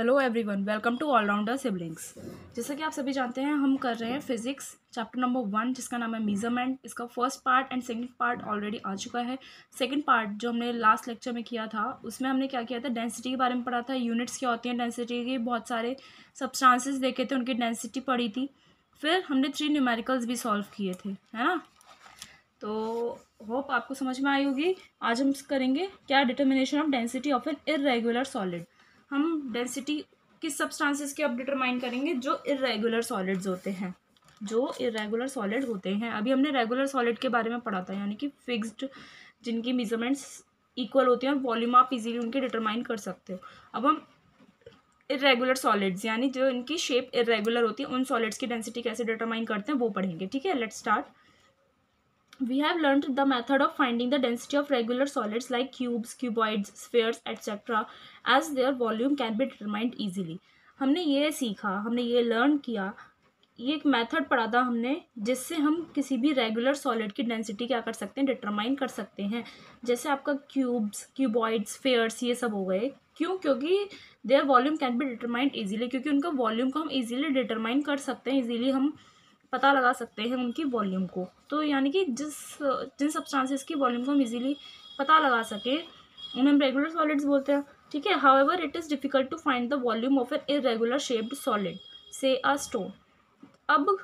hello everyone welcome to allrounder siblings जैसा कि आप सभी जानते हैं हम कर रहे हैं फिजिक्स चैप्टर नंबर वन जिसका नाम है मीजरमेंट इसका first part and second part already आ चुका है सेकंड पार्ट जो हमने लास्ट लेक्चर में किया था उसमें हमने क्या किया था डेंसिटी के बारे में पढ़ा था यूनिट्स क्या होती हैं डेंसिटी के बहुत सारे सब्सटांसेस देखे थे उनकी डेंसिटी पढ़ी थी फिर हमने थ्री न्यूमेरिकल्स भी सॉल्व किए थे है ना तो होप आपको समझ में आई होगी आज हम करेंगे क्या determination of density of an irregular solid हम डेंसिटी किस सब्सटेंसेस के अब डिटरमाइन करेंगे जो इरेगुलर सॉलिड्स होते हैं जो इरेगुलर सॉलिड होते हैं अभी हमने रेगुलर सॉलिड के बारे में पढ़ा था यानी कि फिक्स्ड जिनकी मेजरमेंट्स इक्वल होती हैं वॉल्यूम आप इजीली उनके डिटरमाइन कर सकते हो अब हम इरेगुलर सॉलिड्स यानी जो इनकी शेप इरेगुलर होती है उन सॉलिड्स की डेंसिटी कैसे डिटरमाइन करते हैं वो पढ़ेंगे ठीक है let's start we have learned the method of finding the density of regular solids like cubes cuboids spheres etc as their volume can be determined easily हमने ये सीखा हमने ये लर्न किया ये एक मेथड पढ़ा था हमने जिससे हम किसी भी रेगुलर सॉलिड की डेंसिटी क्या कर सकते हैं डिटरमाइन कर सकते हैं जैसे आपका क्यूब्स क्यूबॉइड्स फेयर्स ये सब हो गए क्यों क्योंकि their volume can be determined easily क्योंकि उनका वॉल्यूम को हम इजीली डिटरमाइन कर सकते हैं इजीली हम पता लगा सकते हैं उनकी वॉल्यूम को तो यानी कि जिस जिन सब्सटेंसेस की वॉल्यूम को हम इजीली पता लगा सकें उन्हें हम रेगुलर सॉलिड्स बोलते हैं ठीक है however it is difficult to find the volume of an irregular shaped solid से अ स्टोन अब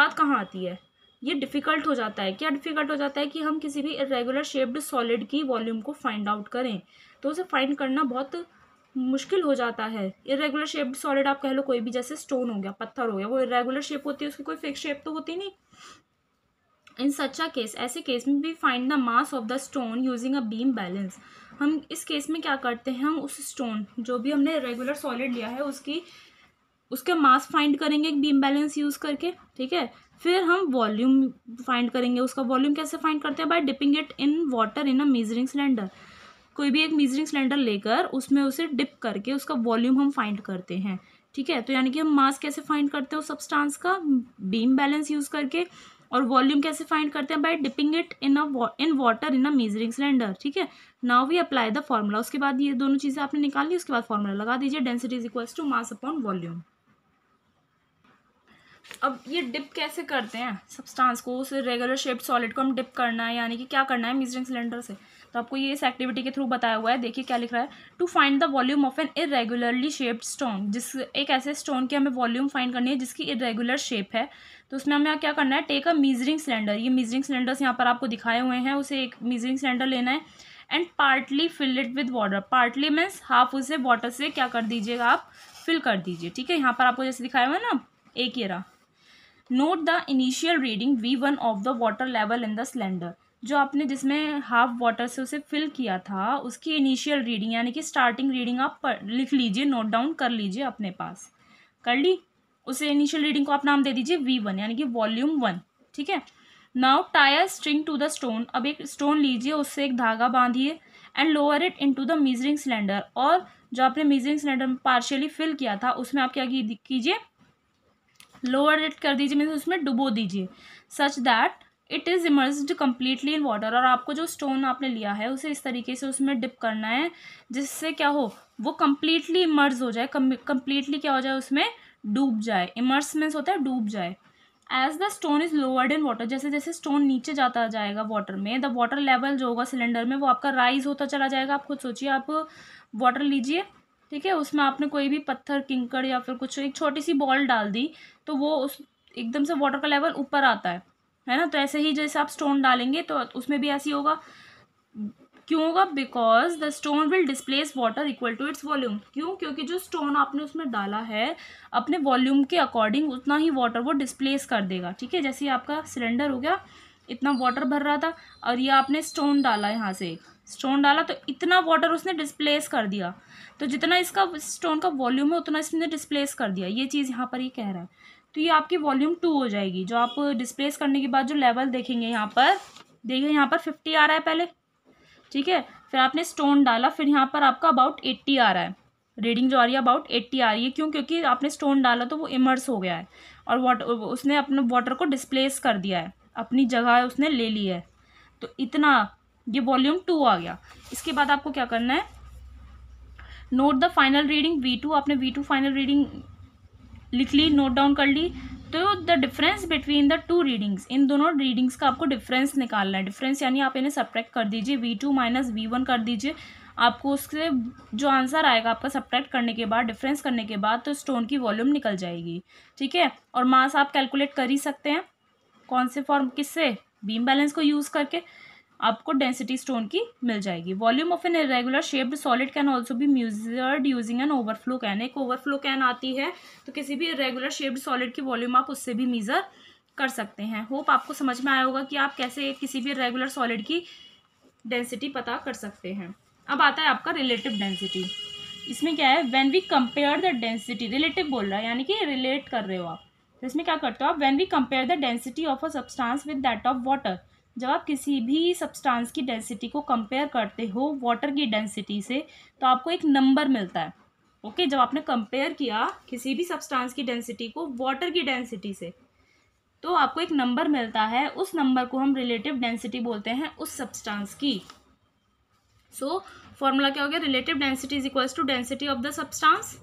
बात कहाँ आती है ये डिफ़िकल्ट हो जाता है क्या डिफ़िकल्ट हो जाता है कि हम किसी भी इरेगुलर शेप्ड सॉलिड की वॉल्यूम को फाइंड आउट करें तो उसे फाइंड करना बहुत मुश्किल हो जाता है इरेगुलर शेप्ड सॉलिड आप कह लो कोई भी जैसे स्टोन हो गया पत्थर हो गया वो इरेगुलर शेप होती है उसकी कोई फिक्स शेप तो होती नहीं इन सच अ केस ऐसे केस में भी find the mass of the stone using a beam balance हम इस केस में क्या करते हैं हम उस स्टोन जो भी हमने रेगुलर सॉलिड लिया है उसकी उसका मास फाइंड करेंगे एक बीम बैलेंस यूज़ करके ठीक है फिर हम वॉल्यूम फाइंड करेंगे उसका वॉल्यूम कैसे फाइंड करते हैं by dipping it in water in a measuring cylinder कोई भी एक मीजरिंग सिलेंडर लेकर उसमें उसे डिप करके उसका वॉल्यूम हम फाइंड करते हैं ठीक है तो यानी कि हम मास कैसे फाइंड करते हैं उस सब्सटेंस का बीम बैलेंस यूज़ करके और वॉल्यूम कैसे फाइंड करते हैं by dipping it in a in water in a measuring cylinder ठीक है now we apply the formula उसके बाद ये दोनों चीज़ें आपने निकाल ली उसके बाद फॉर्मूला लगा दीजिए density is equals to mass upon volume अब ये डिप कैसे करते हैं सब्सटेंस को उस रेगुलर शेप सॉलिड को हम डिप करना है यानी कि क्या करना है मीजरिंग सिलेंडर से तो आपको ये इस एक्टिविटी के थ्रू बताया हुआ है देखिए क्या लिख रहा है to find the volume of an irregularly shaped stone जिस एक ऐसे स्टोन की हमें वॉल्यूम फाइंड करनी है जिसकी इरेगुलर शेप है तो उसमें हमें क्या करना है टेक अ मीजरिंग सिलेंडर ये मीजरिंग सिलेंडर्स यहाँ पर आपको दिखाए हुए हैं उसे एक मीजरिंग सिलेंडर लेना है and partly fill it with water partly means half उसे वाटर से क्या कर दीजिएगा आप फिल कर दीजिए ठीक है यहाँ पर आपको जैसे दिखाया हुआ है ना एक ये रहा note the initial reading V one of the water level in the cylinder जो आपने जिसमें हाफ वाटर से उसे फिल किया था उसकी इनिशियल रीडिंग यानी कि स्टार्टिंग रीडिंग आप पढ़ लिख लीजिए नोट डाउन कर लीजिए अपने पास कर ली उसे इनिशियल रीडिंग को आप नाम दे दीजिए वी वन यानी कि वॉल्यूम वन ठीक है now tie a string to the stone अब एक स्टोन लीजिए उससे एक धागा बांधिए and lower it into the measuring cylinder और जो आपने मीजरिंग सिलेंडर में पार्शियली फिल किया था उसमें आप क्या कीजिए लोअर इट कर दीजिए मीन उसमें डुबो दीजिए such that it is immerse completely in water और आपको जो स्टोन आपने लिया है उसे इस तरीके से उसमें डिप करना है जिससे क्या हो वो कम्प्लीटली इमर्ज हो जाए कम्प्लीटली क्या हो जाए उसमें डूब जाए इमर्स मीन्स होता है डूब जाए as the stone is lowered in water जैसे जैसे स्टोन नीचे जाता जाएगा वाटर में द वाटर लेवल जो होगा सिलेंडर में वो आपका राइज होता चला जाएगा आप खुद सोचिए आप वाटर लीजिए ठीक है उसमें आपने कोई भी पत्थर किंकड़ या फिर कुछ एक छोटी सी बॉल डाल दी तो वो उस एकदम से वाटर का लेवल ऊपर आता है है ना तो ऐसे ही जैसे आप स्टोन डालेंगे तो उसमें भी ऐसे ही होगा क्यों होगा because the stone will displace water equal to its volume क्यों क्योंकि जो स्टोन आपने उसमें डाला है अपने वॉल्यूम के अकॉर्डिंग उतना ही वाटर वो डिस्प्लेस कर देगा ठीक है जैसे आपका सिलेंडर हो गया इतना वाटर भर रहा था और ये आपने स्टोन डाला यहाँ से स्टोन डाला तो इतना वाटर उसने डिस्प्लेस कर दिया तो जितना इसका स्टोन का वॉल्यूम है उतना इसने डिस्प्लेस कर दिया ये चीज़ यहाँ पर ये कह रहा है तो ये आपकी वॉल्यूम टू हो जाएगी जो आप डिस्प्लेस करने के बाद जो लेवल देखेंगे यहाँ पर देखिए यहाँ पर फिफ्टी आ रहा है पहले ठीक है फिर आपने स्टोन डाला फिर यहाँ पर आपका अबाउट एट्टी आ रहा है रीडिंग जो आ रही है अबाउट एट्टी आ रही है क्यों क्योंकि आपने स्टोन डाला तो वो इमर्स हो गया है और वाटर उसने अपने वाटर को डिस्प्लेस कर दिया है अपनी जगह उसने ले ली है तो इतना ये वॉल्यूम टू आ गया इसके बाद आपको क्या करना है note the final reading V two आपने वी टू फाइनल रीडिंग लिख ली नोट डाउन कर ली तो the difference between the two readings in दोनों रीडिंग्स का आपको डिफरेंस निकालना है डिफरेंस यानी आप इन्हें सब्ट्रैक्ट कर दीजिए V two minus V one कर दीजिए आपको उससे जो आंसर आएगा आपका सब्ट्रैक्ट करने के बाद डिफरेंस करने के बाद तो स्टोन की वॉल्यूम निकल जाएगी ठीक है और मास आप कैलकुलेट कर ही सकते हैं कौन से फॉर्म किससे बीम बैलेंस को यूज़ करके आपको डेंसिटी स्टोन की मिल जाएगी volume of an irregular shaped solid can also भी measured using an overflow can एक ओवरफ्लो कैन आती है तो किसी भी इरेगुलर शेप्ड सॉलिड की वॉल्यूम आप उससे भी मीज़र कर सकते हैं होप आपको समझ में आया होगा कि आप कैसे किसी भी रेगुलर सॉलिड की डेंसिटी पता कर सकते हैं अब आता है आपका रिलेटिव डेंसिटी इसमें क्या है when we compare the density relative बोल रहा है यानी कि रिलेट कर रहे हो आप तो इसमें क्या करते हो आप when we compare the density of a substance with that of water जब आप किसी भी सब्सटेंस की डेंसिटी को कंपेयर करते हो वाटर की डेंसिटी से तो आपको एक नंबर मिलता है ओके okay, जब आपने कंपेयर किया किसी भी सब्सटेंस की डेंसिटी को वाटर की डेंसिटी से तो आपको एक नंबर मिलता है उस नंबर को हम रिलेटिव डेंसिटी बोलते हैं उस सब्सटेंस की सो so, फॉर्मूला क्या हो गया relative density is equals to density of the substance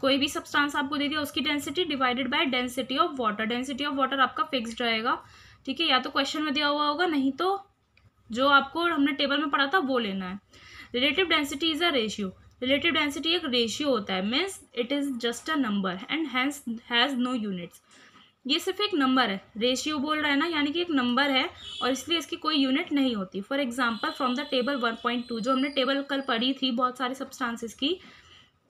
कोई भी सब्सटेंस आपको दे दिया उसकी density divided by density of water density of water आपका फिक्स्ड रहेगा ठीक है या तो क्वेश्चन में दिया हुआ होगा नहीं तो जो आपको हमने टेबल में पढ़ा था वो लेना है relative density is a ratio relative density एक रेशियो होता है means it is just a number and hence has no units ये सिर्फ एक नंबर है रेशियो बोल रहा है ना यानी कि एक नंबर है और इसलिए इसकी कोई यूनिट नहीं होती for example from the table one point two जो हमने टेबल कल पढ़ी थी बहुत सारे सब्सटांसिस की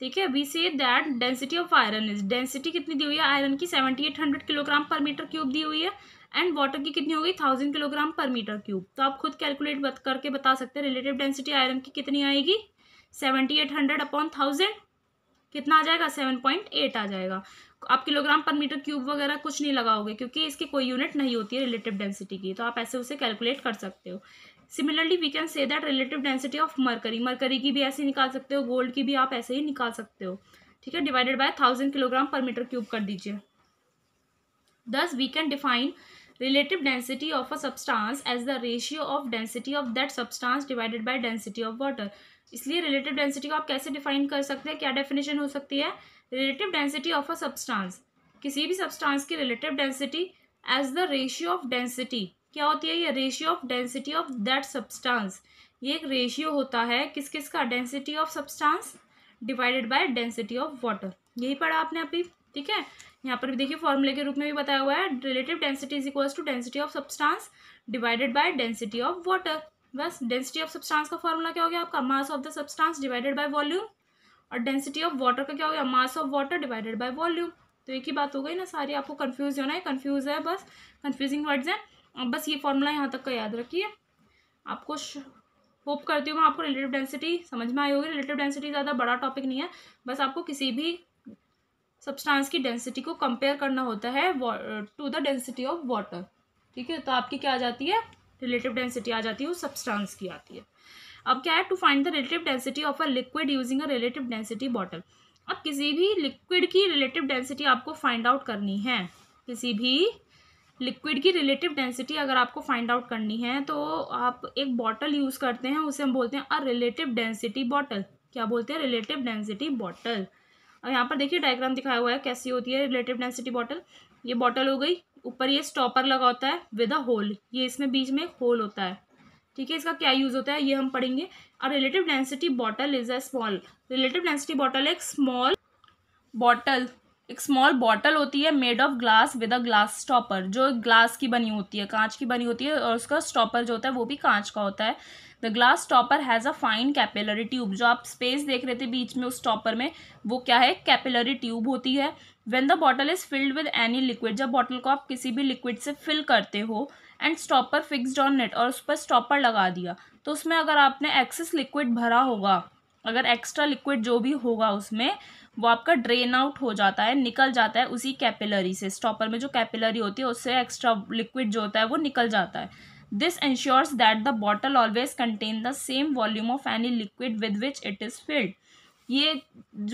ठीक है we say that density of iron is density कितनी दी हुई है आयरन की सेवेंटी एट हंड्रेड किलोग्राम पर मीटर क्यूब दी हुई है एंड वाटर की कितनी होगी थाउजेंड किलोग्राम पर मीटर क्यूब तो आप खुद कैलकुलेट बत, करके बता सकते हैं रिलेटिव डेंसिटी आयरन की कितनी आएगी seventy eight hundred upon thousand कितना आ जाएगा सेवन पॉइंट एट आ जाएगा आप किलोग्राम पर मीटर क्यूब वगैरह कुछ नहीं लगाओगे क्योंकि इसकी कोई यूनिट नहीं होती है रिलेटिव डेंसिटी की तो आप ऐसे उसे कैलकुलेट कर सकते हो similarly we can say that relative density of mercury mercury की भी ऐसे निकाल सकते हो गोल्ड की भी आप ऐसे ही निकाल सकते हो ठीक है डिवाइडेड बाय थाउजेंड किलोग्राम पर मीटर क्यूब कर दीजिए thus we can define relative density of a substance as the ratio of density of that substance divided by density of water इसलिए रिलेटिव डेंसिटी को आप कैसे डिफाइन कर सकते हैं क्या डेफिनेशन हो सकती है relative density of a substance किसी भी सब्सटांस की relative density as the ratio of density क्या होती है ये ratio of density of that substance ये एक रेशियो होता है किस किस का density of substance divided by density of water यही पढ़ा आपने अभी ठीक है यहाँ पर भी देखिए फॉर्मूले के रूप में भी बताया हुआ है relative density is equals to density of substance divided by density of water बस डेंसिटी ऑफ सब्सटेंस का फॉर्मूला क्या हो गया आपका mass of the substance divided by volume और डेंसिटी ऑफ वाटर का क्या हो गया mass of water divided by volume तो एक ही बात हो गई ना सारी आपको कन्फ्यूज होना है कन्फ्यूज है बस कन्फ्यूजिंग वर्ड्स हैं बस ये फॉर्मूला यहाँ तक का याद रखिए आपको होप करती हूँ मैं आपको रिलेटिव डेंसिटी समझ में आई होगी रिलेटिव डेंसिटी ज़्यादा बड़ा टॉपिक नहीं है बस आपको किसी भी सब्सटेंस की डेंसिटी को कंपेयर करना होता है to the density of water ठीक है तो आपकी क्या आ जाती है रिलेटिव डेंसिटी आ जाती है उस सब्सटेंस की आती है अब क्या है to find the relative density of a liquid using a relative density bottle अब किसी भी लिक्विड की रिलेटिव डेंसिटी आपको फाइंड आउट करनी है किसी भी लिक्विड की रिलेटिव डेंसिटी अगर आपको फाइंड आउट करनी है तो आप एक बॉटल यूज़ करते हैं उसे हम बोलते हैं अ रिलेटिव डेंसिटी बॉटल क्या बोलते हैं रिलेटिव डेंसिटी बॉटल और यहाँ पर देखिए डायग्राम दिखाया हुआ है कैसी होती है रिलेटिव डेंसिटी बॉटल ये बॉटल हो गई ऊपर ये स्टॉपर लगा होता है विद अ होल ये इसमें बीच में एक होल होता है ठीक है इसका क्या यूज़ होता है ये हम पढ़ेंगे और relative density bottle is a small relative density bottle एक स्मॉल बॉटल एक स्मॉल बॉटल होती है made of glass with a glass stopper जो ग्लास की बनी होती है कांच की बनी होती है और उसका स्टॉपर जो होता है वो भी कांच का होता है the glass stopper has a fine capillary tube जो आप स्पेस देख रहे थे बीच में उस टॉपर में वो क्या है कैपिलरी ट्यूब होती है when the bottle is filled with any liquid जब बॉटल को आप किसी भी लिक्विड से फिल करते हो and stopper fixed on net और उस पर स्टॉपर लगा दिया तो उसमें अगर आपने एक्सेस लिक्विड भरा होगा अगर एक्स्ट्रा लिक्विड जो भी होगा उसमें वो आपका ड्रेन आउट हो जाता है निकल जाता है उसी कैपिलरी से स्टॉपर में जो कैपिलरी होती है उससे एक्स्ट्रा लिक्विड जो होता है वो निकल जाता है this ensures that the bottle always contain the same volume of any liquid with which it is filled ये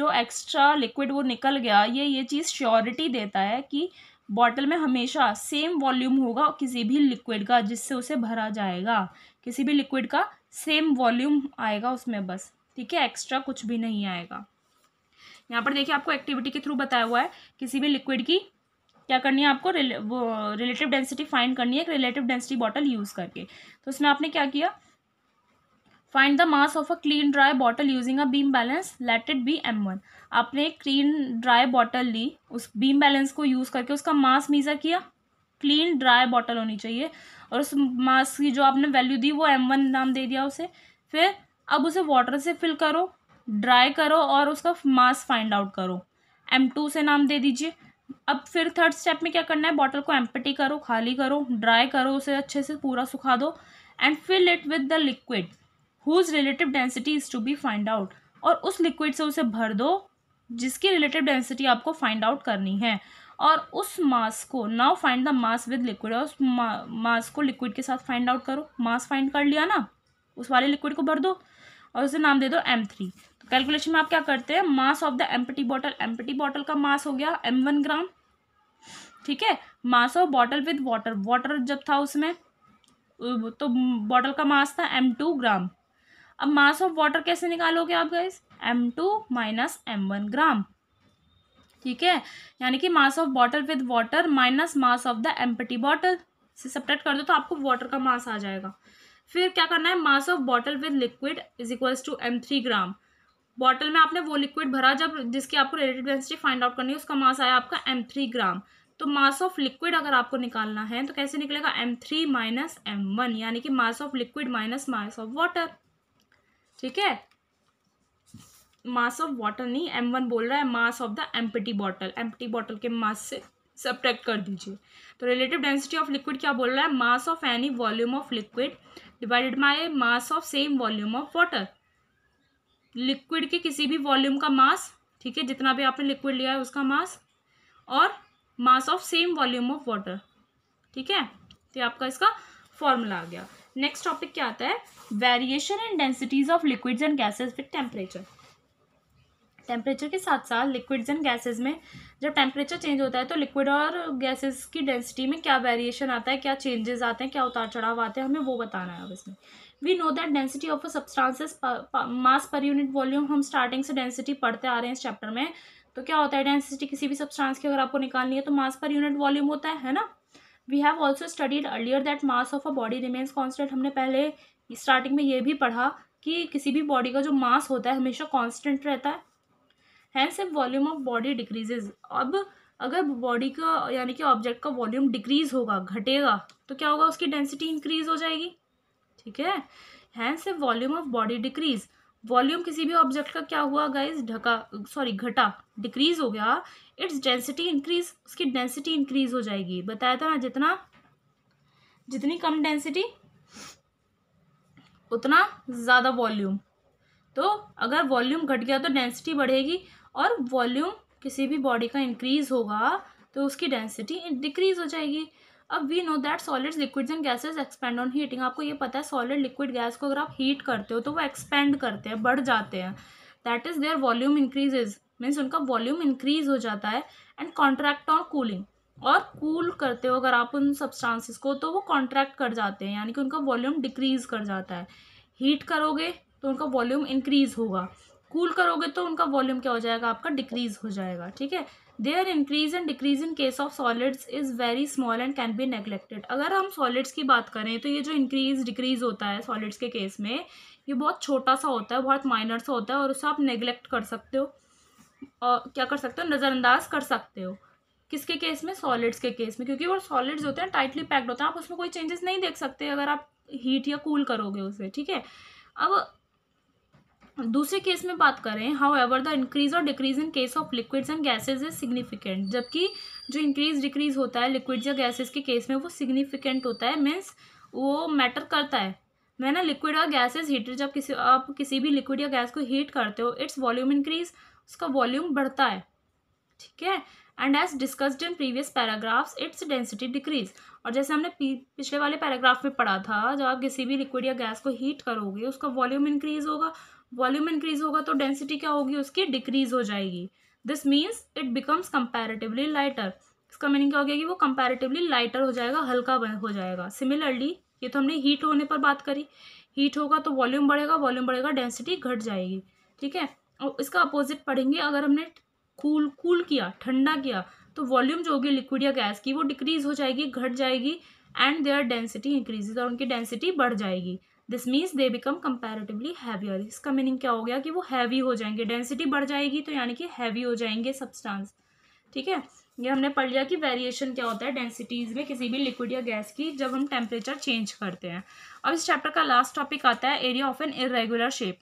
जो एक्स्ट्रा लिक्विड वो निकल गया ये ये चीज़ श्योरिटी देता है कि बॉटल में हमेशा सेम वॉल्यूम होगा किसी भी लिक्विड का जिससे उसे भरा जाएगा किसी भी लिक्विड का सेम वॉल्यूम आएगा उसमें बस ठीक है एक्स्ट्रा कुछ भी नहीं आएगा यहाँ पर देखिए आपको एक्टिविटी के थ्रू बताया हुआ है किसी भी लिक्विड की क्या करनी है आपको वो रिलेटिव डेंसिटी फाइंड करनी है रिलेटिव डेंसिटी बॉटल यूज़ करके तो उसमें आपने क्या किया find the mass of a clean dry bottle using a beam balance let it be M one आपने एक क्लीन ड्राई बॉटल ली उस बीम बैलेंस को यूज़ करके उसका मास मीज़र किया क्लीन ड्राई बॉटल होनी चाहिए और उस मास की जो आपने वैल्यू दी वो एम वन नाम दे दिया उसे फिर अब उसे वाटर से फिल करो ड्राई करो और उसका मास फाइंड आउट करो एम टू से नाम दे दीजिए अब फिर थर्ड स्टेप में क्या करना है बॉटल को एम्पटी करो खाली करो ड्राई करो उसे अच्छे से पूरा सुखा दो and fill it with the liquid whose relative density is to be find out और उस लिक्विड से उसे भर दो जिसकी रिलेटिव डेंसिटी आपको फाइंड आउट करनी है और उस मास को now find the mass with liquid और उस मा, मास को लिक्विड के साथ फाइंड आउट करो मास फाइंड कर लिया ना उस वाले लिक्विड को भर दो और उसे नाम दे दो एम थ्री कैलकुलेशन में आप क्या करते हैं mass of the empty bottle empty bottle का मास हो गया एम वन ग्राम ठीक है mass of bottle with water water जब था उसमें तो बॉटल का मास था एम टू ग्राम अब मास ऑफ वाटर कैसे निकालोगे आप guys M two minus M one gram ठीक है यानी कि mass of bottle with water minus mass of the empty bottle से सपरेट कर दो तो आपको वाटर का मास आ जाएगा फिर क्या करना है mass of bottle with liquid is equals to M three gram bottle में आपने वो लिक्विड भरा जब जिसकी आपको रिलेटिव डेंसिटी फाइंड आउट करनी है उसका मास आया आपका एम थ्री ग्राम तो मास ऑफ लिक्विड अगर आपको निकालना है तो कैसे निकलेगा M three minus M one यानी कि mass of liquid minus mass of water ठीक है मास ऑफ वाटर नहीं एम वन बोल रहा है mass of the empty bottle empty bottle के मास से सब्ट्रैक्ट कर दीजिए तो रिलेटिव डेंसिटी ऑफ लिक्विड क्या बोल रहा है mass of any volume of liquid divided by mass of same volume of water liquid के किसी भी वॉल्यूम का मास ठीक है जितना भी आपने लिक्विड लिया है उसका मास और mass of same volume of water ठीक है तो आपका इसका फॉर्मूला आ गया नेक्स्ट टॉपिक क्या आता है variation in densities of liquids and gases with temperature temperature के साथ साथ लिक्विड्स एंड गैसेज में जब टेम्परेचर चेंज होता है तो लिक्विड और गैसेज की डेंसिटी में क्या वेरिएशन आता है क्या चेंजेस आते हैं क्या उतार चढ़ाव आते हैं हमें वो बताना है अब इसमें we know that density of a substances mass per unit volume हम स्टार्टिंग से डेंसिटी पढ़ते आ रहे हैं इस चैप्टर में तो क्या होता है डेंसिटी किसी भी सब्सटेंस की अगर आपको निकालनी है तो मास पर यूनिट वॉल्यूम होता है है ना we have also studied earlier that mass of a body remains constant हमने पहले स्टार्टिंग में ये भी पढ़ा कि किसी भी बॉडी का जो मास होता है हमेशा कॉन्स्टेंट रहता है हैंड सिर्फ वॉल्यूम ऑफ बॉडी डिक्रीजेज अब अगर बॉडी का यानी कि ऑब्जेक्ट का वॉल्यूम डिक्रीज होगा घटेगा तो क्या होगा उसकी डेंसिटी इंक्रीज हो जाएगी ठीक है hence a volume of body decrease volume किसी भी ऑब्जेक्ट का क्या हुआ गाइज ढका सॉरी घटा डिक्रीज हो गया इट्स डेंसिटी इंक्रीज उसकी डेंसिटी इंक्रीज हो जाएगी बताया था ना जितना जितनी कम डेंसिटी उतना ज़्यादा वॉल्यूम तो अगर वॉल्यूम घट गया तो डेंसिटी बढ़ेगी और वॉल्यूम किसी भी बॉडी का इंक्रीज होगा तो उसकी डेंसिटी डिक्रीज हो जाएगी अब we know that solid liquid and gases expand on heating आपको ये पता है सॉलिड लिक्विड गैस को अगर आप हीट करते हो तो वो एक्सपेंड करते हैं बढ़ जाते हैं that is their volume increases means उनका वॉल्यूम इंक्रीज हो जाता है एंड कॉन्ट्रैक्ट ऑन कूलिंग और कूल cool करते हो अगर आप उन सब्सटांसिस को तो वो कॉन्ट्रैक्ट कर जाते हैं यानी कि उनका वॉल्यूम डिक्रीज कर जाता है हीट करोगे तो उनका वॉल्यूम इंक्रीज होगा कूल cool करोगे तो उनका वॉल्यूम क्या हो जाएगा आपका डिक्रीज हो जाएगा ठीक है their increase and decrease in case of solids is very small and can be neglected अगर हम सॉलिड्स की बात करें तो ये जो इंक्रीज डिक्रीज होता है सॉलिड्स के केस में ये बहुत छोटा सा होता है बहुत माइनर सा होता है और उसे आप नेगलेक्ट कर सकते हो और क्या कर सकते हो नज़रअंदाज कर सकते हो किसके केस में सॉलिड्स के केस में क्योंकि वो सॉलिड्स होते हैं टाइटली पैक्ड होते हैं आप उसमें कोई चेंजेस नहीं देख सकते अगर आप हीट या कूल करोगे उसे ठीक है अब दूसरे केस में बात करें हाउ एवर द इंक्रीज और decrease in case of liquids and gases is significant जबकि जो इंक्रीज डिक्रीज होता है लिक्विड्स या गैसेज के केस में वो सिग्निफिकेंट होता है मीन्स वो मैटर करता है मैं ना लिक्विड और गैसेज हीटर जब किसी आप किसी भी लिक्विड या गैस को हीट करते हो इट्स वॉल्यूम इंक्रीज उसका वॉल्यूम बढ़ता है ठीक है and as discussed in previous paragraphs its density decrease और जैसे हमने पिछले वाले पैराग्राफ में पढ़ा था जब आप किसी भी लिक्विड या गैस को हीट करोगे उसका वॉल्यूम इंक्रीज होगा वॉल्यूम इंक्रीज होगा तो डेंसिटी क्या होगी उसकी डिक्रीज हो जाएगी this means it becomes comparatively lighter इसका मीनिंग क्या हो गया कि वो कंपेरेटिवली लाइटर हो जाएगा हल्का हो जाएगा सिमिलरली ये तो हमने हीट होने पर बात करी हीट होगा तो वॉल्यूम बढ़ेगा वॉल्यूम बढ़ेगा डेंसिटी घट जाएगी ठीक है और इसका अपोजिट पढ़ेंगे अगर हमने कूल कूल किया ठंडा किया तो वॉल्यूम जो होगी लिक्विड या गैस की वो डिक्रीज हो जाएगी घट जाएगी एंड देयर डेंसिटी इंक्रीजेज और उनकी डेंसिटी बढ़ जाएगी this means they become comparatively heavier इसका मीनिंग क्या हो गया कि वो हैवी हो जाएंगे डेंसिटी बढ़ जाएगी तो यानी कि हैवी हो जाएंगे सब्सटांस ठीक है ये हमने पढ़ लिया कि वेरिएशन क्या होता है डेंसिटीज़ में किसी भी लिक्विड या गैस की जब हम टेम्परेचर चेंज करते हैं अब इस चैप्टर का लास्ट टॉपिक आता है area of an irregular shape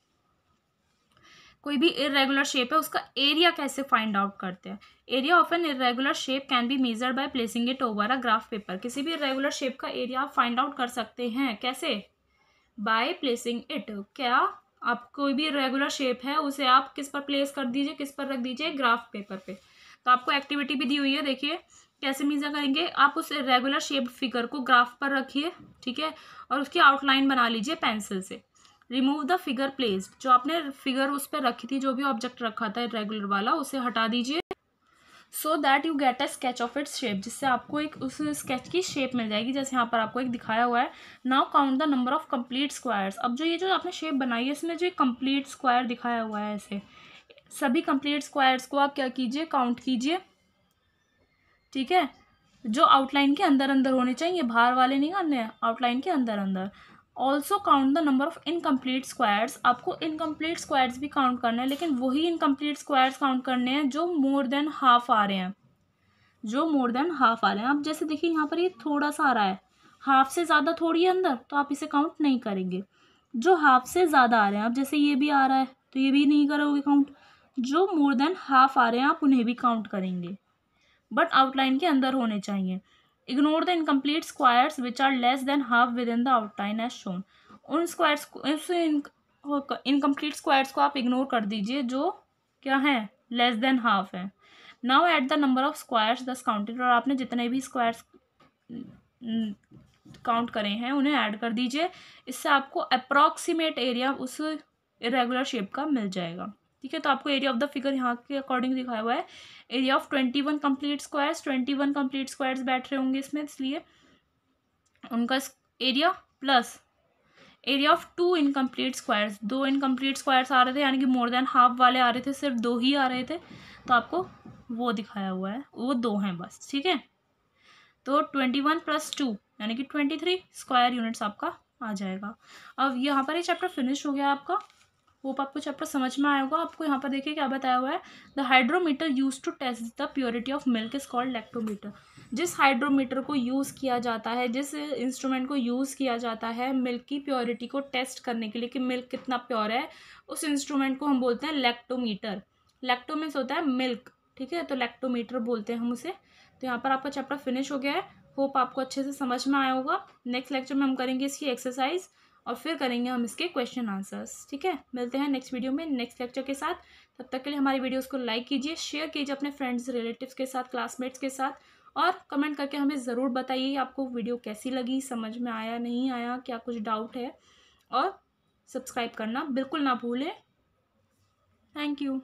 कोई भी इरेगुलर शेप है उसका एरिया कैसे फाइंड आउट करते हैं area of an irregular shape can be measure by placing it over a graph paper किसी भी इरेगुलर शेप का एरिया आप फाइंड आउट कर सकते हैं कैसे बाय प्लेसिंग इट क्या आप कोई भी रेगुलर शेप है उसे आप किस पर प्लेस कर दीजिए किस पर रख दीजिए ग्राफ पेपर पे तो आपको एक्टिविटी भी दी हुई है देखिए कैसे मीज़ा करेंगे आप उस रेगुलर शेप फिगर को ग्राफ पर रखिए ठीक है और उसकी आउटलाइन बना लीजिए पेंसिल से रिमूव द फिगर प्लेस्ड जो आपने फिगर उस पर रखी थी जो भी ऑब्जेक्ट रखा था रेगुलर वाला उसे हटा दीजिए so that you get a sketch of its shape जिससे आपको एक उस स्केच की शेप मिल जाएगी जैसे यहाँ पर आपको एक दिखाया हुआ है now count the number of complete squares अब जो ये जो आपने शेप बनाई है इसमें जो एक कम्प्लीट स्क्वायर दिखाया हुआ है ऐसे सभी कम्प्लीट स्क्वायर्स को आप क्या कीजिए काउंट कीजिए ठीक है जो आउटलाइन के अंदर अंदर होने चाहिए बाहर वाले नहीं करने आउटलाइन के अंदर अंदर also count the number of incomplete squares आपको इनकम्प्लीट स्क्वायर्स भी काउंट करना है लेकिन वही इनकम्प्लीट स्क्वायर्स काउंट करने हैं जो मोर देन हाफ आ रहे हैं जो मोर देन हाफ आ रहे हैं आप जैसे देखिए यहाँ पर ये थोड़ा सा आ रहा है हाफ से ज़्यादा थोड़ी है अंदर तो आप इसे काउंट नहीं करेंगे जो हाफ से ज़्यादा आ रहे हैं आप जैसे ये भी आ रहा है तो ये भी नहीं करोगे काउंट जो मोर देन हाफ आ रहे हैं आप उन्हें भी काउंट करेंगे बट आउटलाइन के अंदर होने चाहिए ignore the incomplete squares which are less than half within the outline as shown उन स्क्वायर्स को उस इनकम्प्लीट स्क्वायर्स को आप इग्नोर कर दीजिए जो क्या है लेस देन हाफ है now add the number of squares thus counted और आपने जितने भी स्क्वायर्स काउंट करे हैं उन्हें ऐड कर दीजिए इससे आपको अप्रॉक्सीमेट एरिया उस इरेगुलर शेप का मिल जाएगा ठीक है तो आपको एरिया ऑफ द फिगर यहाँ के अकॉर्डिंग दिखाया हुआ है area of twenty one complete squares twenty one complete squares बैठ रहे होंगे इसमें इसलिए उनका area plus area of two incomplete squares दो इनकम्प्लीट स्क्वायर्स आ रहे थे यानी कि मोर देन हाफ वाले आ रहे थे सिर्फ दो ही आ रहे थे तो आपको वो दिखाया हुआ है वो दो हैं बस ठीक है तो ट्वेंटी वन प्लस टू यानी कि ट्वेंटी थ्री स्क्वायर यूनिट्स आपका आ जाएगा अब यहाँ पर ये चैप्टर फिनिश हो गया आपका वो आपको तो चैप्टर समझ में आया होगा आपको यहाँ पर देखिए क्या बताया हुआ है the hydrometer use to test the purity of milk is called lactometer जिस हाइड्रोमीटर को यूज़ किया जाता है जिस इंस्ट्रूमेंट को यूज़ किया जाता है मिल्क की प्योरिटी को टेस्ट करने के लिए कि मिल्क कितना प्योर है उस इंस्ट्रूमेंट को हम बोलते हैं लैक्टोमीटर लैक्टो होता है मिल्क ठीक है तो लैक्टोमीटर बोलते हैं हम उसे तो यहाँ पर आपका चैप्टर फिनिश हो गया है होप आपको अच्छे से समझ में आया होगा नेक्स्ट लेक्चर में हम करेंगे इसकी एक्सरसाइज और फिर करेंगे हम इसके क्वेश्चन आंसर्स ठीक है मिलते हैं नेक्स्ट वीडियो में नेक्स्ट लेक्चर के साथ तब तक के लिए हमारी वीडियोस को लाइक कीजिए शेयर कीजिए अपने फ्रेंड्स रिलेटिव्स के साथ क्लासमेट्स के साथ और कमेंट करके हमें ज़रूर बताइए आपको वीडियो कैसी लगी समझ में आया नहीं आया क्या कुछ डाउट है और सब्सक्राइब करना बिल्कुल ना भूलें थैंक यू